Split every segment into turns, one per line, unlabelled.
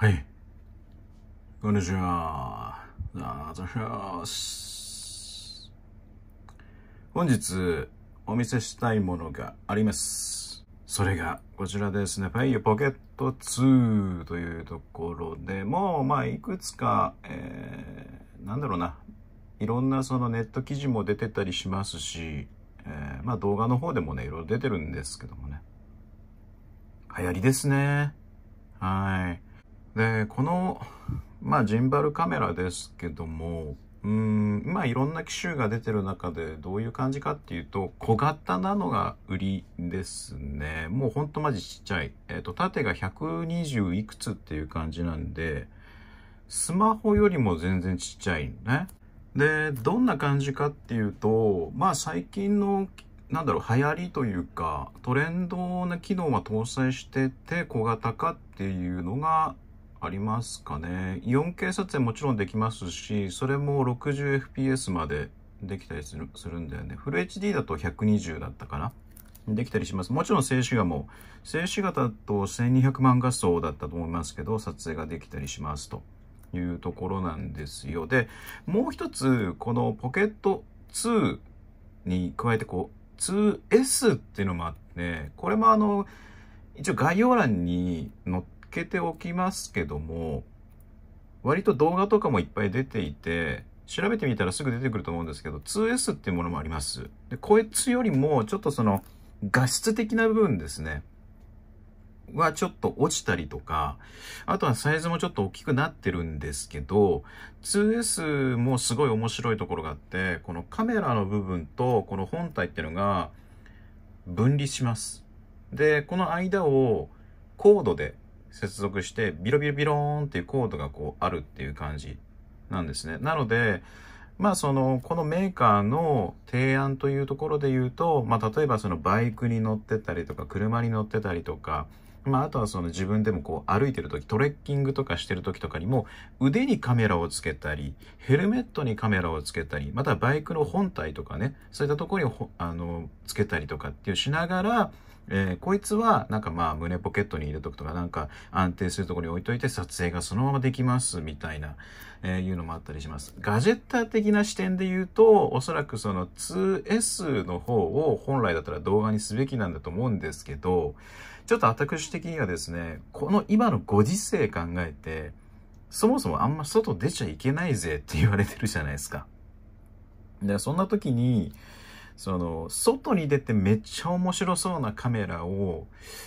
はい。こんにちは。あざしゃす。本日、お見せしたいものがあります。それが、こちらですね。Pay Pocket 2というところでも、まあ、いくつか、えー、なんだろうな。いろんなそのネット記事も出てたりしますし、えー、まあ動画の方でもね、いろいろ出てるんですけどもね。流行りですね。はい。で、この、まあ、ジンバルカメラですけども、うん、まあ、いろんな機種が出てる中でどういう感じかっていうと、小型なのが売りですね。もうほんとマジちっちゃい。えー、と、縦が120いくつっていう感じなんで、スマホよりも全然ちっちゃいね。で、どんな感じかっていうと、まあ最近の、なんだろう、流行りというか、トレンドな機能は搭載してて、小型化っていうのが、ありますかね。4K 撮影もちろんできますし、それも 60fps までできたりするするんだよね。フル HD だと120だったかな。できたりします。もちろん静止画も、静止画だと1200万画素だったと思いますけど、撮影ができたりしますというところなんですよ。で、もう一つ、このポケット2に加えて、こう、2S っていうのもあって、これもあの、一応概要欄に載ってけておきますけども、割と動画とかもいっぱい出ていて、調べてみたらすぐ出てくると思うんですけど、2S っていうものもあります。で、こいつよりも、ちょっとその、画質的な部分ですね。はちょっと落ちたりとか、あとはサイズもちょっと大きくなってるんですけど、2S もすごい面白いところがあって、このカメラの部分とこの本体っていうのが分離します。で、この間をコードで接続してビロビロビローンっていうコードがこうあるっていう感じなんですね。なので、まあその、このメーカーの提案というところで言うと、まあ例えばそのバイクに乗ってたりとか、車に乗ってたりとか、まああとはその自分でもこう歩いてる時、トレッキングとかしてる時とかにも、腕にカメラをつけたり、ヘルメットにカメラをつけたり、またバイクの本体とかね、そういったところにあの、つけたりとかっていうしながら、えー、こいつはなんかまあ胸ポケットに入れとくとかなんか安定するところに置いといて撮影がそのままできますみたいな、えー、いうのもあったりします。ガジェッター的な視点で言うとおそらくその 2S の方を本来だったら動画にすべきなんだと思うんですけどちょっと私的にはですねこの今のご時世考えてそもそもあんま外出ちゃいけないぜって言われてるじゃないですか。で、そんな時に、その、外に出てめっちゃ面白そうなカメラを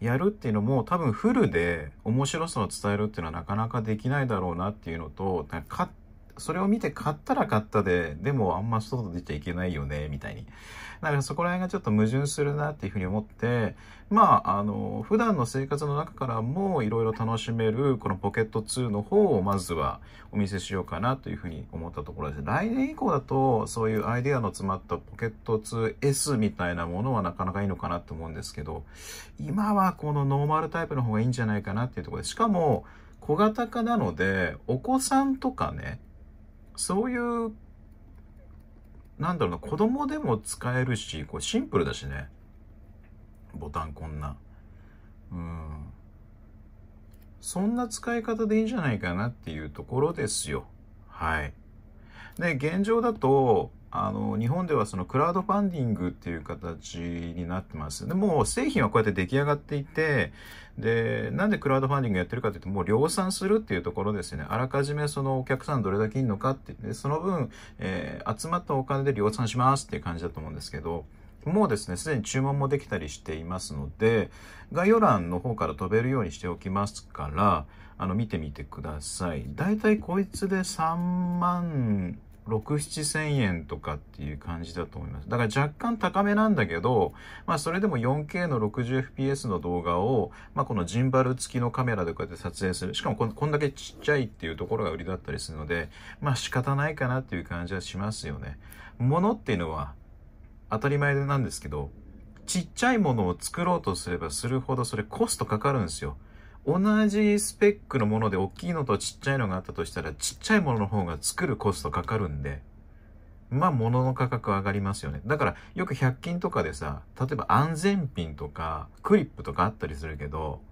やるっていうのも多分フルで面白さを伝えるっていうのはなかなかできないだろうなっていうのと、勝それを見て買ったら買ったで、でもあんま外出ちゃいけないよね、みたいに。だからそこら辺がちょっと矛盾するなっていうふうに思って、まあ、あの、普段の生活の中からもいろいろ楽しめる、このポケット2の方をまずはお見せしようかなというふうに思ったところです。来年以降だと、そういうアイデアの詰まったポケット 2S みたいなものはなかなかいいのかなと思うんですけど、今はこのノーマルタイプの方がいいんじゃないかなっていうところで、しかも、小型化なので、お子さんとかね、そういうなんだろうな子供でも使えるしこうシンプルだしねボタンこんなうんそんな使い方でいいんじゃないかなっていうところですよはいで現状だとあの、日本ではそのクラウドファンディングっていう形になってます。でも、製品はこうやって出来上がっていて、で、なんでクラウドファンディングやってるかというと、もう量産するっていうところですね。あらかじめそのお客さんどれだけいるのかって、でその分、えー、集まったお金で量産しますっていう感じだと思うんですけど、もうですね、すでに注文もできたりしていますので、概要欄の方から飛べるようにしておきますから、あの、見てみてください。だいたいこいつで3万、6、7 0円とかっていう感じだと思います。だから若干高めなんだけど、まあそれでも 4K の 60fps の動画を、まあこのジンバル付きのカメラとかで撮影する。しかもここんだけちっちゃいっていうところが売りだったりするので、まあ仕方ないかなっていう感じはしますよね。ものっていうのは当たり前なんですけど、ちっちゃいものを作ろうとすればするほどそれコストかかるんですよ。同じスペックのもので大きいのとちっちゃいのがあったとしたら、ちっちゃいものの方が作るコストかかるんで、まあ物の価格上がりますよね。だからよく100均とかでさ、例えば安全ピンとかクリップとかあったりするけど、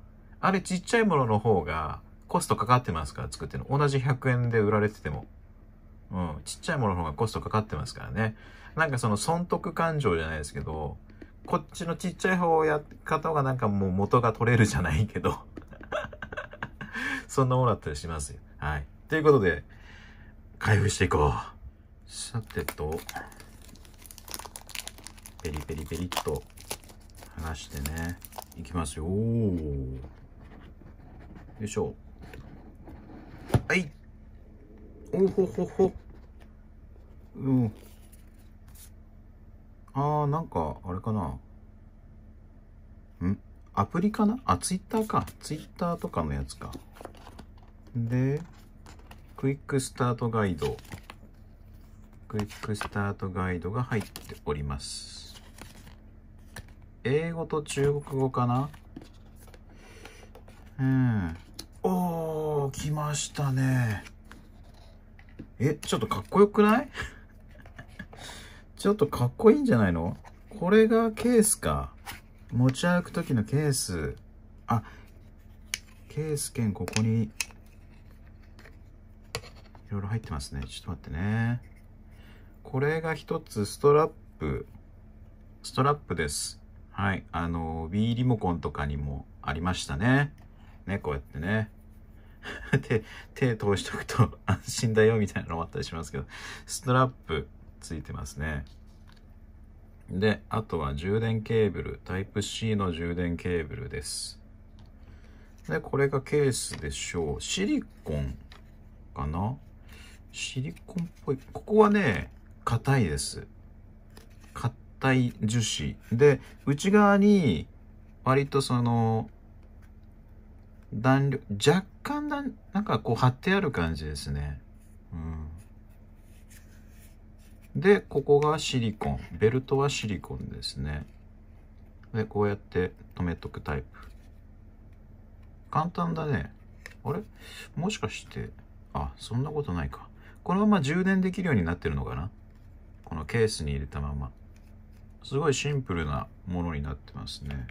あれちっちゃいものの方がコストかかってますから作ってるの。同じ100円で売られてても。うん、ちっちゃいものの方がコストかかってますからね。なんかその損得感情じゃないですけど、こっちのちっちゃい方をやった方がなんかもう元が取れるじゃないけど。そんなものだったりしますよ。はい。ということで、開封していこう。さてと、ペリペリペリっと剥がしてね、いきますよ。よいしょ。はい。おほほほ。うん。あー、なんか、あれかな。んアプリかなあ、ツイッターか。ツイッターとかのやつか。で、クイックスタートガイド。クイックスタートガイドが入っております。英語と中国語かなうん。おー、来ましたね。え、ちょっとかっこよくない ちょっとかっこいいんじゃないのこれがケースか。持ち歩く時のケース。あ、ケース兼ここにろいろ入ってますね。ちょっと待ってね。これが一つストラップ。ストラップです。はい。あの、w リモコンとかにもありましたね。ね、こうやってね。で、手通しとくと 安心だよみたいなのもあったりしますけど、ストラップついてますね。で、あとは充電ケーブル、タイプ C の充電ケーブルです。で、これがケースでしょう。シリコンかなシリコンっぽい。ここはね、硬いです。硬い樹脂。で、内側に、割とその、弾力、若干だ、なんかこう貼ってある感じですね。うん。で、ここがシリコン。ベルトはシリコンですね。で、こうやって止めとくタイプ。簡単だね。あれもしかして、あ、そんなことないか。このまま充電できるようになってるのかなこのケースに入れたまま。すごいシンプルなものになってますね。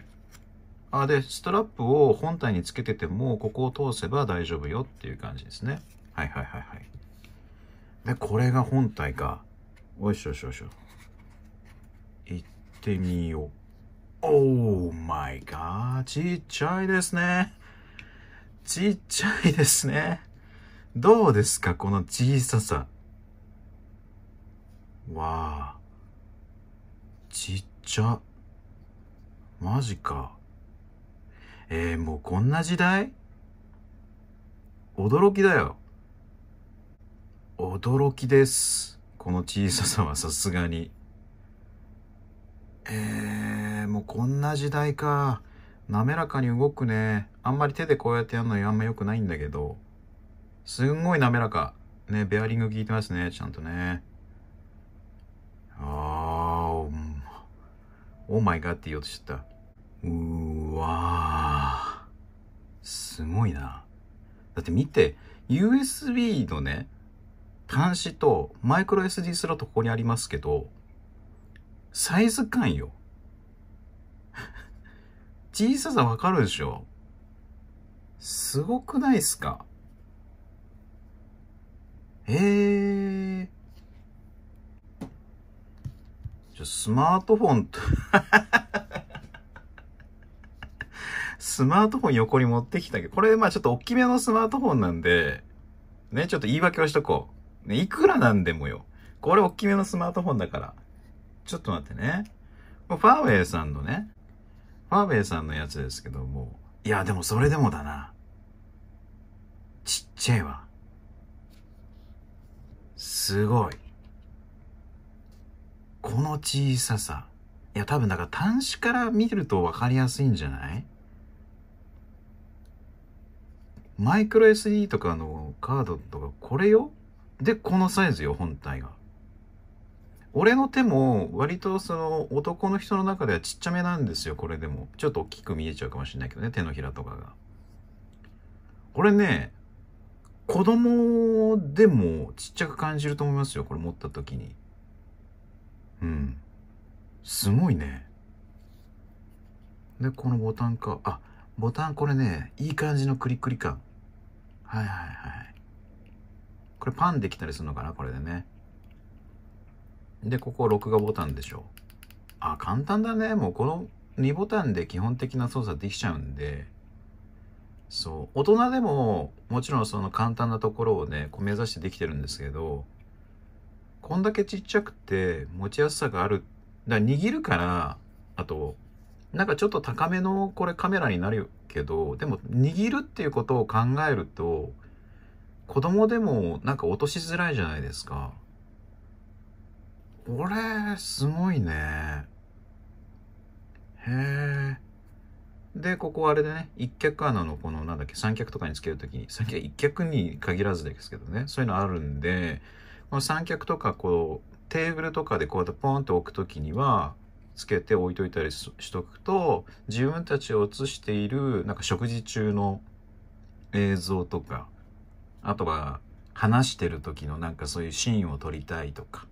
あ、で、ストラップを本体につけてても、ここを通せば大丈夫よっていう感じですね。はいはいはいはい。で、これが本体か。おいしょしょしょ。行ってみよう。オーマイガー。ちっちゃいですね。ちっちゃいですね。どうですかこの小ささ。わあ。ちっちゃ。マジか。えー、もうこんな時代驚きだよ。驚きです。この小ささはさすがに。えー、もうこんな時代か。滑らかに動くね。あんまり手でこうやってやるのあんま良くないんだけど。すんごい滑らか。ね、ベアリング効いてますね、ちゃんとね。ああ、オーマイガーって言おうとしちゃった。うーわー。すごいな。だって見て、USB のね、端子とマイクロ SD スロットここにありますけど、サイズ感よ。小ささわかるでしょすごくないっすかええー。じゃ、スマートフォンと スマートフォン横に持ってきたけど、これ、まあちょっと大きめのスマートフォンなんで、ね、ちょっと言い訳をしとこう。ね、いくらなんでもよ。これ大きめのスマートフォンだから。ちょっと待ってね。ファーウェイさんのね、ファーウェイさんのやつですけども、いや、でもそれでもだな。ちっちゃいわ。すごい。この小ささ。いや、多分だから端子から見ると分かりやすいんじゃないマイクロ SD とかのカードとかこれよで、このサイズよ、本体が。俺の手も割とその男の人の中ではちっちゃめなんですよ、これでも。ちょっと大きく見えちゃうかもしれないけどね、手のひらとかが。これね、子供でもちっちゃく感じると思いますよ。これ持った時に。うん。すごいね。で、このボタンか。あ、ボタンこれね、いい感じのクリクリ感。はいはいはい。これパンできたりするのかなこれでね。で、ここ録画ボタンでしょ。あ、簡単だね。もうこの2ボタンで基本的な操作できちゃうんで。そう。大人でも、もちろんその簡単なところをね、こう目指してできてるんですけど、こんだけちっちゃくて持ちやすさがある。だから握るから、あと、なんかちょっと高めのこれカメラになるけど、でも握るっていうことを考えると、子供でもなんか落としづらいじゃないですか。これ、すごいね。へえ。で、ここあれでね、一脚穴のこの、なんだっけ、三脚とかにつけるときに、さっきは一脚に限らずですけどね、そういうのあるんで、この三脚とか、こう、テーブルとかでこうやってポンって置くときには、つけて置いといたりしとくと、自分たちを映している、なんか食事中の映像とか、あとは話してる時のなんかそういうシーンを撮りたいとか、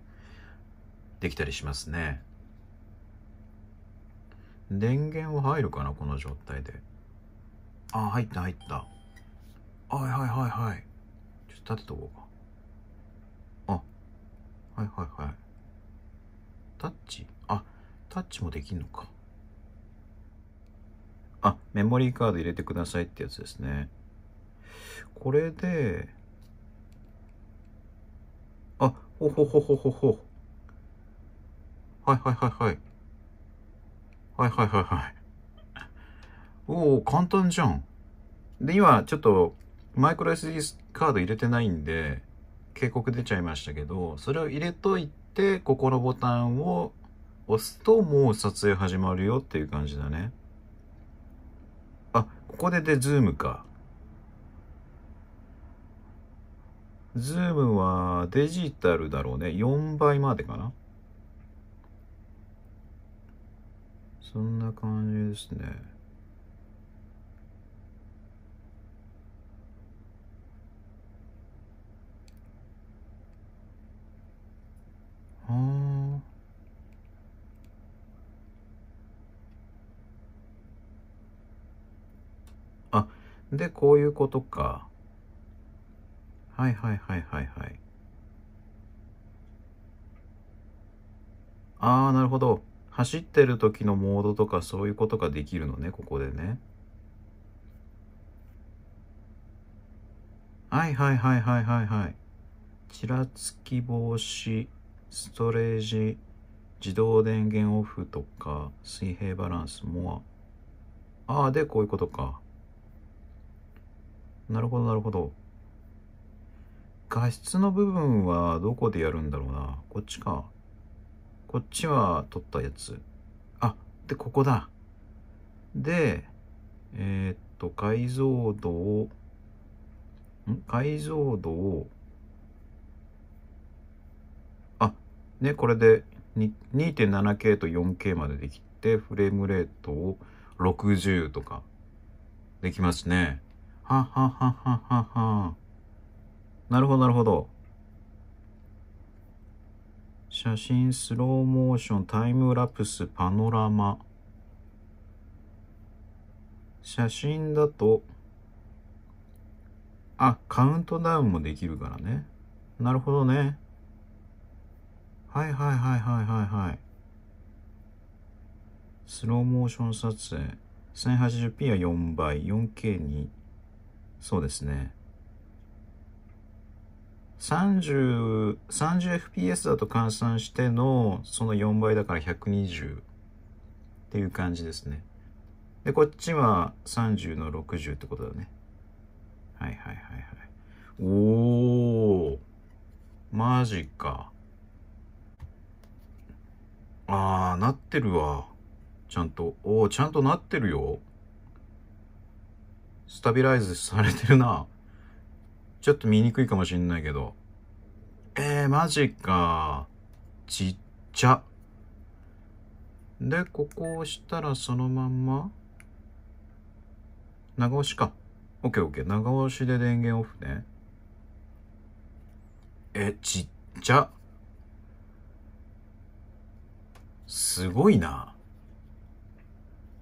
できたりしますね。電源は入るかなこの状態で。あ、入った入った。はいはいはいはい。ちょっと立てとこうか。あ、はいはいはい。タッチあ、タッチもできんのか。あ、メモリーカード入れてくださいってやつですね。これで、あ、ほほほほほほ。はいはいはいはい。はいはいはいはい。おお、簡単じゃん。で、今ちょっとマイクロ SD カード入れてないんで、警告出ちゃいましたけど、それを入れといて、ここのボタンを押すともう撮影始まるよっていう感じだね。あ、ここでで、ズームか。ズームはデジタルだろうね。4倍までかな。そんな感じですねはああでこういうことかはいはいはいはいはいああなるほど走ってる時のモードとかそういうことができるのね、ここでね。はいはいはいはいはいはい。ちらつき防止、ストレージ、自動電源オフとか、水平バランス、モア。ああ、で、こういうことか。なるほどなるほど。画質の部分はどこでやるんだろうな。こっちか。こっちは取ったやつ。あ、で、ここだ。で、えー、っと、解像度を、ん解像度を、あ、ね、これで 2.7K と 4K までできて、フレームレートを60とか、できますね。はははははは。なるほど、なるほど。写真、スローモーション、タイムラプス、パノラマ。写真だと、あ、カウントダウンもできるからね。なるほどね。はいはいはいはいはいはい。スローモーション撮影。1080p は4倍、4K に。そうですね。30、30fps だと換算しての、その4倍だから120っていう感じですね。で、こっちは30の60ってことだね。はいはいはいはい。おー、マジか。あー、なってるわ。ちゃんと。おー、ちゃんとなってるよ。スタビライズされてるな。ちょっと見にくいかもしんないけど。えー、マジか。ちっちゃ。で、ここを押したらそのまんま。長押しか。オッケーオッケー。長押しで電源オフね。え、ちっちゃ。すごいな。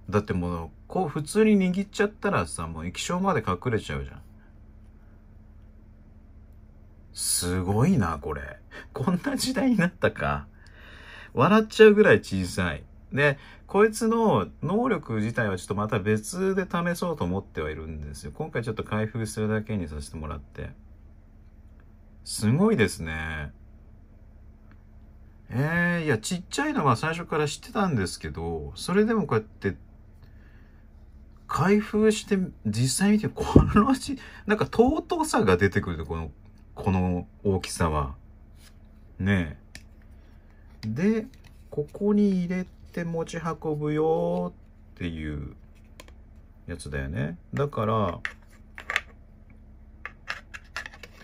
だってもう、こう普通に握っちゃったらさ、もう液晶まで隠れちゃうじゃん。すごいな、これ。こんな時代になったか。笑っちゃうぐらい小さい。で、こいつの能力自体はちょっとまた別で試そうと思ってはいるんですよ。今回ちょっと開封するだけにさせてもらって。すごいですね。ええー、いや、ちっちゃいのは最初から知ってたんですけど、それでもこうやって、開封して実際見て、このち、なんか尊さが出てくると、このこの大きさは。ねえ。で、ここに入れて持ち運ぶよっていうやつだよね。だから、よ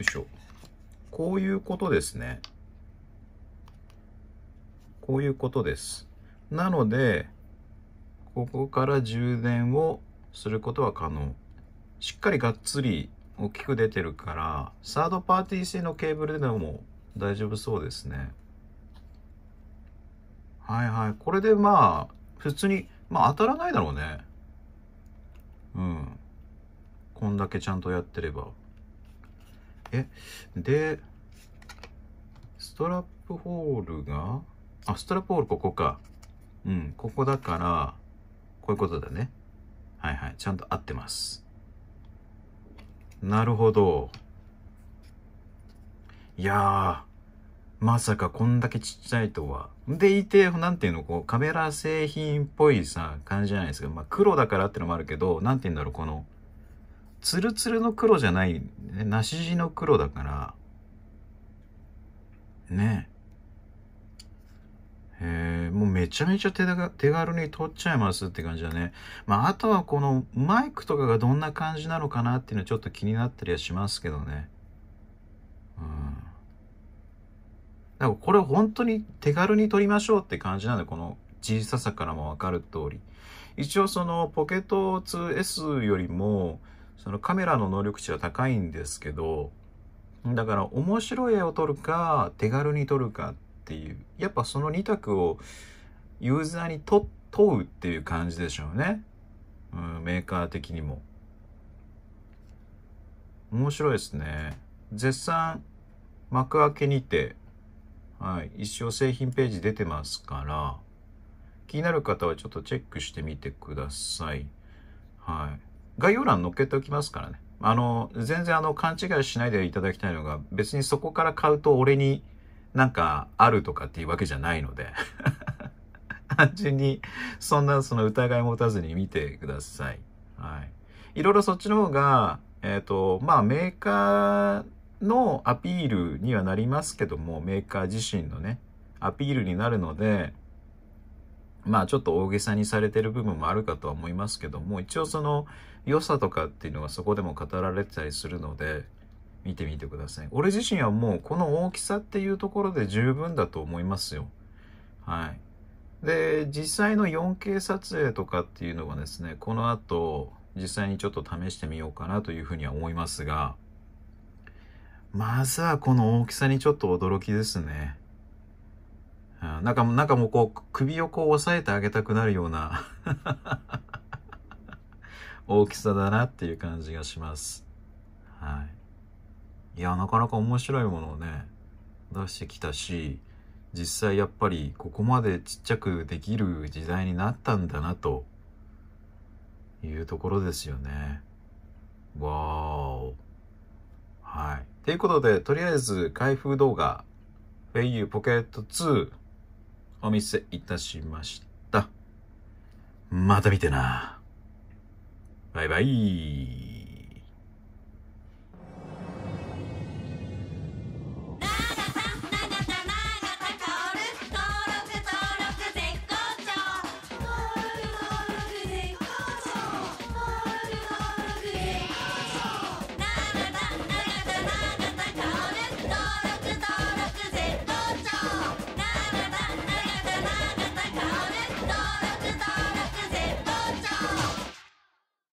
いしょ。こういうことですね。こういうことです。なので、ここから充電をすることは可能。しっかりがっつり大きく出てるからサードパーティー製のケーブルでも大丈夫そうですねはいはいこれでまあ普通にまあ当たらないだろうねうんこんだけちゃんとやってればえでストラップホールがあストラップホールここかうんここだからこういうことだねはいはいちゃんと合ってますなるほど。いやー、まさかこんだけちっちゃいとは。でいて、なんていうの、こう、カメラ製品っぽいさ、感じじゃないですか。まあ、黒だからってのもあるけど、なんていうんだろう、この、ツルツルの黒じゃない、ね、なし地の黒だから、ね。えー、もうめちゃめちゃ手手軽に撮っちゃいますって感じだね。まあ、あとはこのマイクとかがどんな感じなのかなっていうのはちょっと気になったりはしますけどね。うん。だからこれ本当に手軽に撮りましょうって感じなんで、この小ささからもわかる通り。一応そのポケット 2S よりも、そのカメラの能力値は高いんですけど、だから面白い絵を撮るか、手軽に撮るかっっていう。やっぱその2択をユーザーにと問うっていう感じでしょうね。うん、メーカー的にも。面白いですね。絶賛幕開けにて、はい、一生製品ページ出てますから、気になる方はちょっとチェックしてみてください。はい。概要欄載っけておきますからね。あの、全然あの、勘違いしないでいただきたいのが、別にそこから買うと俺になんかあるとかっていうわけじゃないので 単純にそんなその疑い持たずに見てください。はい。いろいろそっちの方が、えっ、ー、と、まあメーカーのアピールにはなりますけども、メーカー自身のね、アピールになるので、まあちょっと大げさにされてる部分もあるかとは思いますけども、一応その良さとかっていうのはそこでも語られてたりするので、見てみてください。俺自身はもうこの大きさっていうところで十分だと思いますよ。はい。で、実際の 4K 撮影とかっていうのはですね、この後実際にちょっと試してみようかなというふうには思いますが、まずはこの大きさにちょっと驚きですね。なんか、なんかもうこう、首をこう押さえてあげたくなるような 大きさだなっていう感じがします。はい。いや、なかなか面白いものをね、出してきたし、実際やっぱりここまでちっちゃくできる時代になったんだなというところですよね。わーお。はい。ということで、とりあえず開封動画、フェイユポケット2お見せいたしました。また見てな。バイバイ。